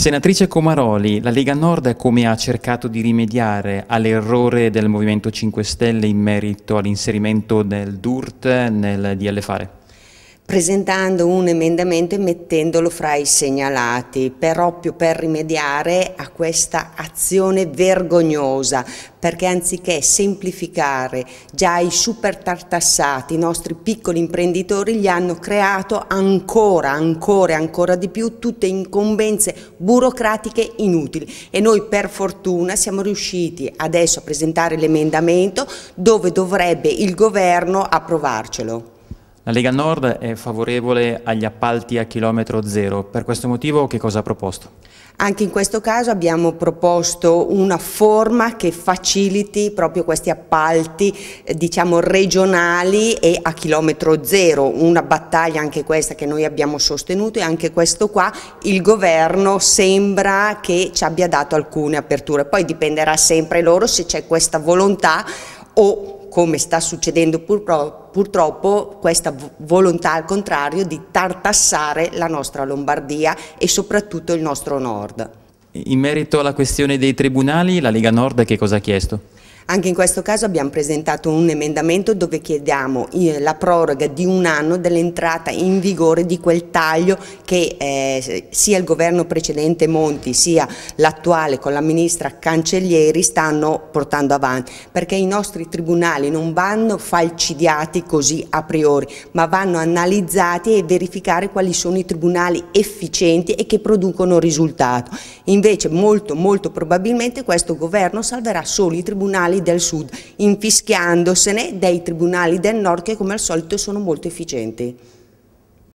Senatrice Comaroli, la Lega Nord come ha cercato di rimediare all'errore del Movimento 5 Stelle in merito all'inserimento del DURT nel DL Fare? presentando un emendamento e mettendolo fra i segnalati, proprio per rimediare a questa azione vergognosa, perché anziché semplificare già i super tartassati, i nostri piccoli imprenditori gli hanno creato ancora, ancora, e ancora di più tutte incombenze burocratiche inutili e noi per fortuna siamo riusciti adesso a presentare l'emendamento dove dovrebbe il governo approvarcelo. La Lega Nord è favorevole agli appalti a chilometro zero, per questo motivo che cosa ha proposto? Anche in questo caso abbiamo proposto una forma che faciliti proprio questi appalti eh, diciamo regionali e a chilometro zero, una battaglia anche questa che noi abbiamo sostenuto e anche questo qua il governo sembra che ci abbia dato alcune aperture, poi dipenderà sempre loro se c'è questa volontà o come sta succedendo purtroppo, questa volontà al contrario di tartassare la nostra Lombardia e soprattutto il nostro nord. In merito alla questione dei tribunali, la Lega Nord che cosa ha chiesto? Anche in questo caso abbiamo presentato un emendamento dove chiediamo eh, la proroga di un anno dell'entrata in vigore di quel taglio che eh, sia il governo precedente Monti sia l'attuale con la ministra Cancellieri stanno portando avanti perché i nostri tribunali non vanno falcidiati così a priori ma vanno analizzati e verificare quali sono i tribunali efficienti e che producono risultato. Invece molto molto probabilmente questo governo salverà solo i tribunali tribunali del sud, infischiandosene dei tribunali del nord che come al solito sono molto efficienti.